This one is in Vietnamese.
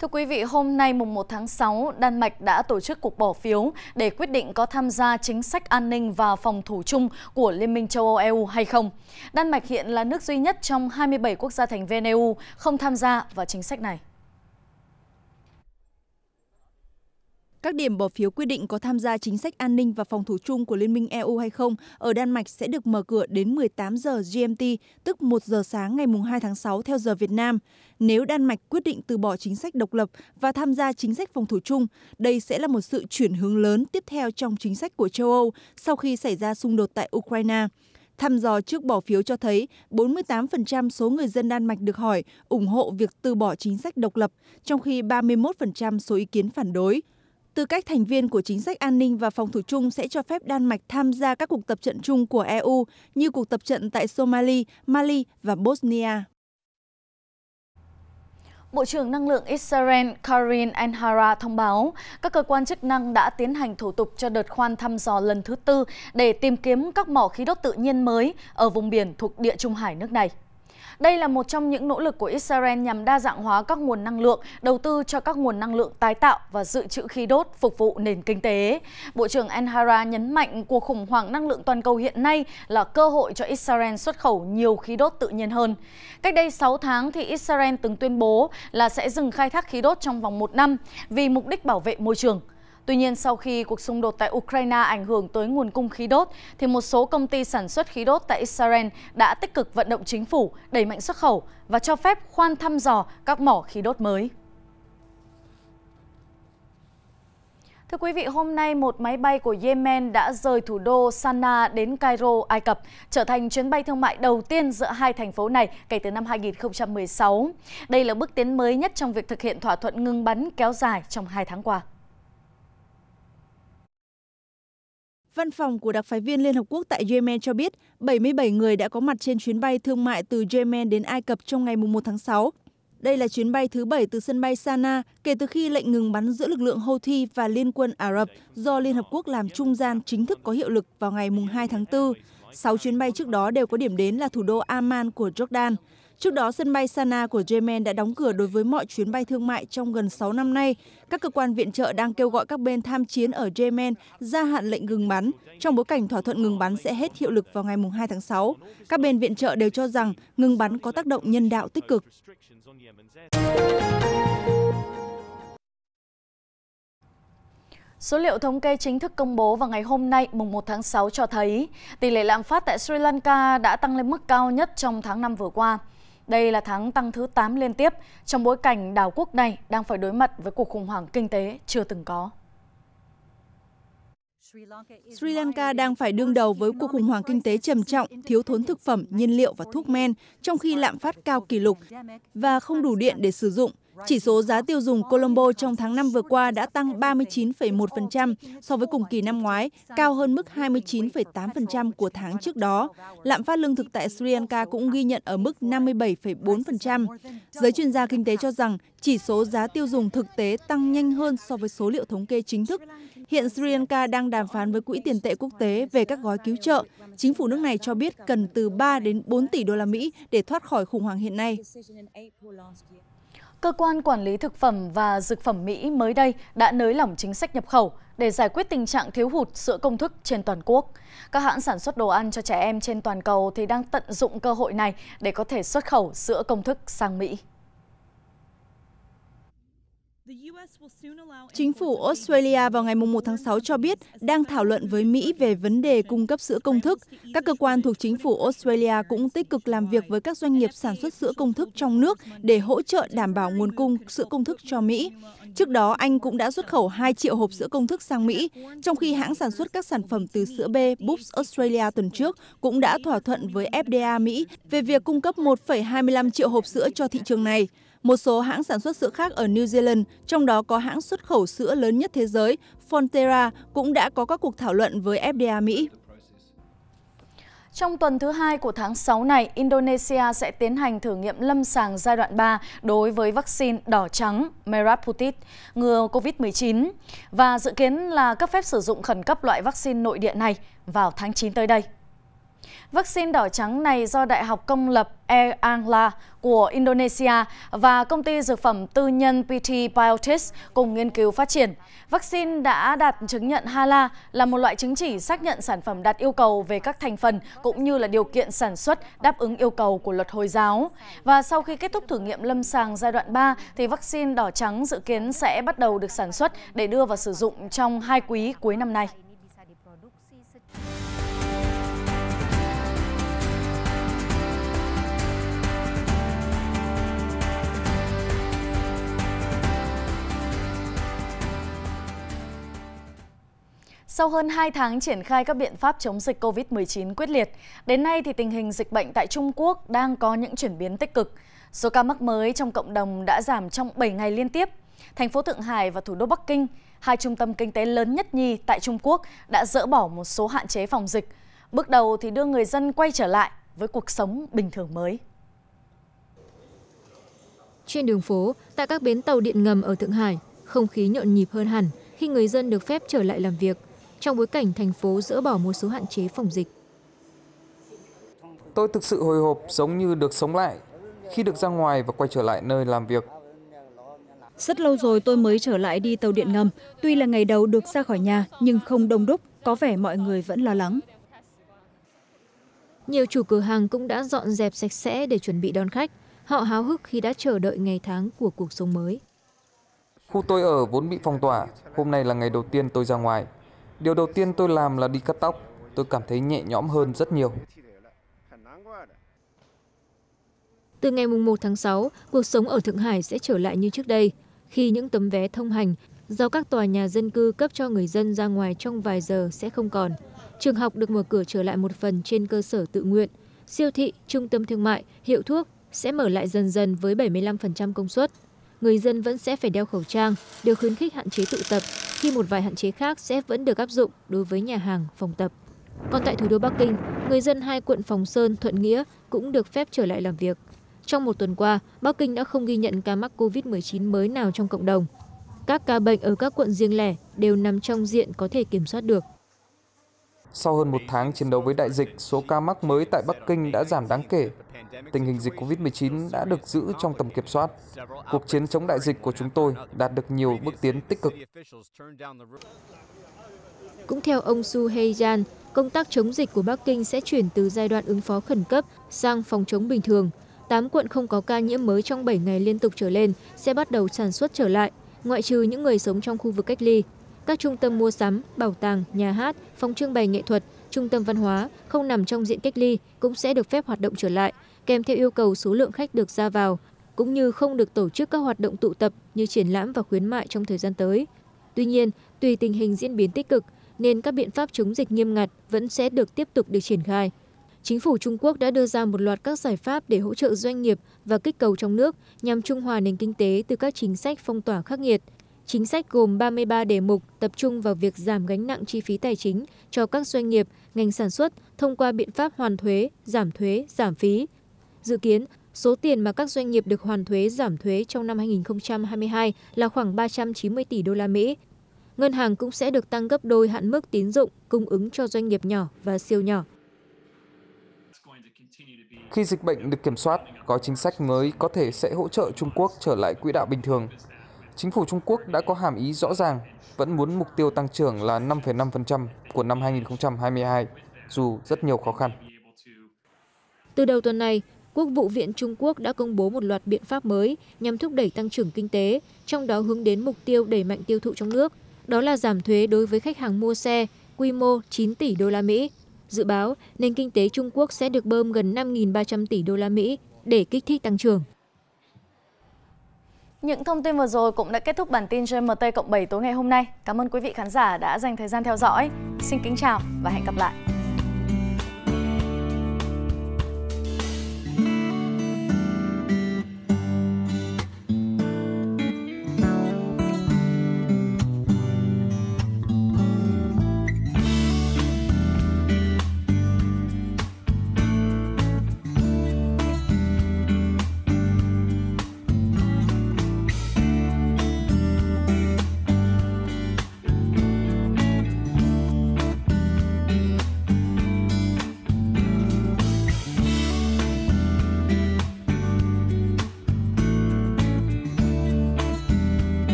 Thưa quý vị, hôm nay mùng 1 tháng 6, Đan Mạch đã tổ chức cuộc bỏ phiếu để quyết định có tham gia chính sách an ninh và phòng thủ chung của Liên minh châu Âu EU hay không. Đan Mạch hiện là nước duy nhất trong 27 quốc gia thành viên EU không tham gia vào chính sách này. Các điểm bỏ phiếu quyết định có tham gia chính sách an ninh và phòng thủ chung của Liên minh EU hay không ở Đan Mạch sẽ được mở cửa đến 18 giờ GMT, tức 1 giờ sáng ngày 2 tháng 6 theo giờ Việt Nam. Nếu Đan Mạch quyết định từ bỏ chính sách độc lập và tham gia chính sách phòng thủ chung, đây sẽ là một sự chuyển hướng lớn tiếp theo trong chính sách của châu Âu sau khi xảy ra xung đột tại Ukraine. Thăm dò trước bỏ phiếu cho thấy 48% số người dân Đan Mạch được hỏi ủng hộ việc từ bỏ chính sách độc lập, trong khi 31% số ý kiến phản đối tư cách thành viên của chính sách an ninh và phòng thủ chung sẽ cho phép Đan Mạch tham gia các cuộc tập trận chung của EU như cuộc tập trận tại Somalia, Mali và Bosnia. Bộ trưởng Năng lượng Israel Karin Anhara thông báo các cơ quan chức năng đã tiến hành thủ tục cho đợt khoan thăm dò lần thứ tư để tìm kiếm các mỏ khí đốt tự nhiên mới ở vùng biển thuộc địa Trung Hải nước này. Đây là một trong những nỗ lực của Israel nhằm đa dạng hóa các nguồn năng lượng, đầu tư cho các nguồn năng lượng tái tạo và dự trữ khí đốt phục vụ nền kinh tế. Bộ trưởng Enhara nhấn mạnh cuộc khủng hoảng năng lượng toàn cầu hiện nay là cơ hội cho Israel xuất khẩu nhiều khí đốt tự nhiên hơn. Cách đây 6 tháng thì Israel từng tuyên bố là sẽ dừng khai thác khí đốt trong vòng một năm vì mục đích bảo vệ môi trường. Tuy nhiên, sau khi cuộc xung đột tại Ukraine ảnh hưởng tới nguồn cung khí đốt, thì một số công ty sản xuất khí đốt tại Israel đã tích cực vận động chính phủ đẩy mạnh xuất khẩu và cho phép khoan thăm dò các mỏ khí đốt mới. Thưa quý vị, hôm nay một máy bay của Yemen đã rời thủ đô Sana đến Cairo, Ai Cập, trở thành chuyến bay thương mại đầu tiên giữa hai thành phố này kể từ năm 2016. Đây là bước tiến mới nhất trong việc thực hiện thỏa thuận ngừng bắn kéo dài trong hai tháng qua. Văn phòng của đặc phái viên Liên Hợp Quốc tại Yemen cho biết 77 người đã có mặt trên chuyến bay thương mại từ Yemen đến Ai Cập trong ngày 1 tháng 6. Đây là chuyến bay thứ bảy từ sân bay Sana kể từ khi lệnh ngừng bắn giữa lực lượng Houthi và Liên quân Ả Rập do Liên Hợp Quốc làm trung gian chính thức có hiệu lực vào ngày 2 tháng 4. Sáu chuyến bay trước đó đều có điểm đến là thủ đô Amman của Jordan. Trước đó, sân bay Sana của Yemen đã đóng cửa đối với mọi chuyến bay thương mại trong gần 6 năm nay. Các cơ quan viện trợ đang kêu gọi các bên tham chiến ở Yemen gia hạn lệnh ngừng bắn, trong bối cảnh thỏa thuận ngừng bắn sẽ hết hiệu lực vào ngày 2 tháng 6. Các bên viện trợ đều cho rằng ngừng bắn có tác động nhân đạo tích cực. Số liệu thống kê chính thức công bố vào ngày hôm nay, mùng 1 tháng 6 cho thấy tỷ lệ lạm phát tại Sri Lanka đã tăng lên mức cao nhất trong tháng 5 vừa qua. Đây là tháng tăng thứ 8 liên tiếp trong bối cảnh đảo quốc này đang phải đối mặt với cuộc khủng hoảng kinh tế chưa từng có. Sri Lanka đang phải đương đầu với cuộc khủng hoảng kinh tế trầm trọng, thiếu thốn thực phẩm, nhiên liệu và thuốc men, trong khi lạm phát cao kỷ lục và không đủ điện để sử dụng. Chỉ số giá tiêu dùng Colombo trong tháng 5 vừa qua đã tăng 39,1% so với cùng kỳ năm ngoái, cao hơn mức 29,8% của tháng trước đó. Lạm phát lương thực tại Sri Lanka cũng ghi nhận ở mức 57,4%. Giới chuyên gia kinh tế cho rằng chỉ số giá tiêu dùng thực tế tăng nhanh hơn so với số liệu thống kê chính thức. Hiện Sri Lanka đang đàm phán với Quỹ tiền tệ quốc tế về các gói cứu trợ. Chính phủ nước này cho biết cần từ 3 đến 4 tỷ đô la Mỹ để thoát khỏi khủng hoảng hiện nay. Cơ quan Quản lý Thực phẩm và Dược phẩm Mỹ mới đây đã nới lỏng chính sách nhập khẩu để giải quyết tình trạng thiếu hụt sữa công thức trên toàn quốc. Các hãng sản xuất đồ ăn cho trẻ em trên toàn cầu thì đang tận dụng cơ hội này để có thể xuất khẩu sữa công thức sang Mỹ. Chính phủ Australia vào ngày 1 tháng 6 cho biết đang thảo luận với Mỹ về vấn đề cung cấp sữa công thức. Các cơ quan thuộc chính phủ Australia cũng tích cực làm việc với các doanh nghiệp sản xuất sữa công thức trong nước để hỗ trợ đảm bảo nguồn cung sữa công thức cho Mỹ. Trước đó, Anh cũng đã xuất khẩu 2 triệu hộp sữa công thức sang Mỹ, trong khi hãng sản xuất các sản phẩm từ sữa B Boops Australia tuần trước cũng đã thỏa thuận với FDA Mỹ về việc cung cấp 1,25 triệu hộp sữa cho thị trường này. Một số hãng sản xuất sữa khác ở New Zealand, trong đó có hãng xuất khẩu sữa lớn nhất thế giới Fonterra, cũng đã có các cuộc thảo luận với FDA Mỹ. Trong tuần thứ hai của tháng 6 này, Indonesia sẽ tiến hành thử nghiệm lâm sàng giai đoạn 3 đối với vaccine đỏ trắng Meraputit ngừa COVID-19 và dự kiến là cấp phép sử dụng khẩn cấp loại vaccine nội địa này vào tháng 9 tới đây. Vaccine đỏ trắng này do Đại học Công lập Air Angla của Indonesia và công ty dược phẩm tư nhân PT Biotis cùng nghiên cứu phát triển. Vaccine đã đạt chứng nhận HALA là một loại chứng chỉ xác nhận sản phẩm đạt yêu cầu về các thành phần cũng như là điều kiện sản xuất đáp ứng yêu cầu của luật Hồi giáo. Và sau khi kết thúc thử nghiệm lâm sàng giai đoạn 3, thì vaccine đỏ trắng dự kiến sẽ bắt đầu được sản xuất để đưa vào sử dụng trong hai quý cuối năm nay. Sau hơn 2 tháng triển khai các biện pháp chống dịch COVID-19 quyết liệt, đến nay thì tình hình dịch bệnh tại Trung Quốc đang có những chuyển biến tích cực. Số ca mắc mới trong cộng đồng đã giảm trong 7 ngày liên tiếp. Thành phố Thượng Hải và thủ đô Bắc Kinh, hai trung tâm kinh tế lớn nhất nhì tại Trung Quốc đã dỡ bỏ một số hạn chế phòng dịch. Bước đầu thì đưa người dân quay trở lại với cuộc sống bình thường mới. Trên đường phố, tại các bến tàu điện ngầm ở Thượng Hải, không khí nhộn nhịp hơn hẳn khi người dân được phép trở lại làm việc trong bối cảnh thành phố dỡ bỏ một số hạn chế phòng dịch. Tôi thực sự hồi hộp giống như được sống lại khi được ra ngoài và quay trở lại nơi làm việc. Rất lâu rồi tôi mới trở lại đi tàu điện ngầm, tuy là ngày đầu được ra khỏi nhà nhưng không đông đúc, có vẻ mọi người vẫn lo lắng. Nhiều chủ cửa hàng cũng đã dọn dẹp sạch sẽ để chuẩn bị đón khách. Họ háo hức khi đã chờ đợi ngày tháng của cuộc sống mới. Khu tôi ở vốn bị phong tỏa, hôm nay là ngày đầu tiên tôi ra ngoài. Điều đầu tiên tôi làm là đi cắt tóc, tôi cảm thấy nhẹ nhõm hơn rất nhiều. Từ ngày 1 tháng 6, cuộc sống ở Thượng Hải sẽ trở lại như trước đây, khi những tấm vé thông hành do các tòa nhà dân cư cấp cho người dân ra ngoài trong vài giờ sẽ không còn. Trường học được mở cửa trở lại một phần trên cơ sở tự nguyện. Siêu thị, trung tâm thương mại, hiệu thuốc sẽ mở lại dần dần với 75% công suất người dân vẫn sẽ phải đeo khẩu trang, được khuyến khích hạn chế tụ tập, khi một vài hạn chế khác sẽ vẫn được áp dụng đối với nhà hàng, phòng tập. Còn tại thủ đô Bắc Kinh, người dân hai quận Phòng Sơn, Thuận Nghĩa cũng được phép trở lại làm việc. Trong một tuần qua, Bắc Kinh đã không ghi nhận ca mắc COVID-19 mới nào trong cộng đồng. Các ca bệnh ở các quận riêng lẻ đều nằm trong diện có thể kiểm soát được. Sau hơn một tháng chiến đấu với đại dịch, số ca mắc mới tại Bắc Kinh đã giảm đáng kể. Tình hình dịch COVID-19 đã được giữ trong tầm kiểm soát. Cuộc chiến chống đại dịch của chúng tôi đạt được nhiều bước tiến tích cực. Cũng theo ông Su Heijan, công tác chống dịch của Bắc Kinh sẽ chuyển từ giai đoạn ứng phó khẩn cấp sang phòng chống bình thường. Tám quận không có ca nhiễm mới trong 7 ngày liên tục trở lên sẽ bắt đầu sản xuất trở lại, ngoại trừ những người sống trong khu vực cách ly các trung tâm mua sắm, bảo tàng, nhà hát, phòng trưng bày nghệ thuật, trung tâm văn hóa không nằm trong diện cách ly cũng sẽ được phép hoạt động trở lại, kèm theo yêu cầu số lượng khách được ra vào, cũng như không được tổ chức các hoạt động tụ tập như triển lãm và khuyến mại trong thời gian tới. Tuy nhiên, tùy tình hình diễn biến tích cực, nên các biện pháp chống dịch nghiêm ngặt vẫn sẽ được tiếp tục được triển khai. Chính phủ Trung Quốc đã đưa ra một loạt các giải pháp để hỗ trợ doanh nghiệp và kích cầu trong nước nhằm trung hòa nền kinh tế từ các chính sách phong tỏa khắc nghiệt chính sách gồm 33 đề mục tập trung vào việc giảm gánh nặng chi phí tài chính cho các doanh nghiệp, ngành sản xuất thông qua biện pháp hoàn thuế, giảm thuế, giảm phí. Dự kiến, số tiền mà các doanh nghiệp được hoàn thuế giảm thuế trong năm 2022 là khoảng 390 tỷ đô la Mỹ. Ngân hàng cũng sẽ được tăng gấp đôi hạn mức tín dụng cung ứng cho doanh nghiệp nhỏ và siêu nhỏ. Khi dịch bệnh được kiểm soát, gói chính sách mới có thể sẽ hỗ trợ Trung Quốc trở lại quỹ đạo bình thường, Chính phủ Trung Quốc đã có hàm ý rõ ràng vẫn muốn mục tiêu tăng trưởng là 5,5% của năm 2022, dù rất nhiều khó khăn. Từ đầu tuần này, Quốc vụ viện Trung Quốc đã công bố một loạt biện pháp mới nhằm thúc đẩy tăng trưởng kinh tế, trong đó hướng đến mục tiêu đẩy mạnh tiêu thụ trong nước, đó là giảm thuế đối với khách hàng mua xe quy mô 9 tỷ đô la Mỹ. Dự báo, nền kinh tế Trung Quốc sẽ được bơm gần 5.300 tỷ đô la Mỹ để kích thích tăng trưởng. Những thông tin vừa rồi cũng đã kết thúc bản tin GMT cộng 7 tối ngày hôm nay. Cảm ơn quý vị khán giả đã dành thời gian theo dõi. Xin kính chào và hẹn gặp lại.